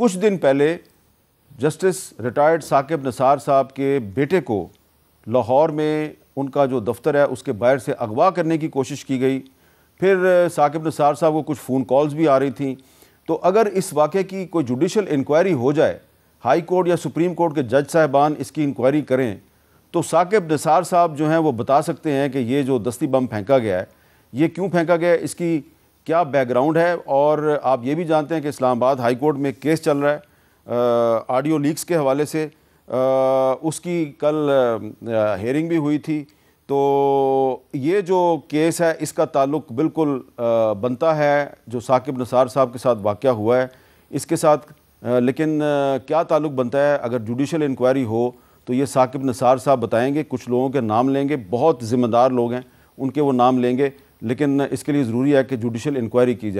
कुछ दिन पहले जस्टिस रिटायर्ड साकिब नसार साहब के बेटे को लाहौर में उनका जो दफ्तर है उसके बाहर से अगवा करने की कोशिश की गई फिर साकिब नसार साहब को कुछ फ़ोन कॉल्स भी आ रही थी तो अगर इस वाक़े की कोई जुडिशल इंक्वायरी हो जाए हाई कोर्ट या सुप्रीम कोर्ट के जज साहबान इसकी इंक्वायरी करें तो साकिब निसार साहब जो हैं वो बता सकते हैं कि ये जो दस्ती बम फेंका गया है ये क्यों फेंका गया है इसकी क्या बैकग्राउंड है और आप ये भी जानते हैं कि इस्लामाबाद हाई कोर्ट में केस चल रहा है ऑडियो लीक्स के हवाले से आ, उसकी कल हेयरिंग भी हुई थी तो ये जो केस है इसका ताल्लुक बिल्कुल आ, बनता है जो साकिब नसार साहब के साथ वाक़ हुआ है इसके साथ आ, लेकिन आ, क्या ताल्लुक बनता है अगर जुडिशल इंक्वायरी हो तो ये साकिब नसार साहब बताएंगे कुछ लोगों के नाम लेंगे बहुत ज़िम्मेदार लोग हैं उनके वो नाम लेंगे लेकिन इसके लिए ज़रूरी है कि जुडिशल इंक्वायरी की जाए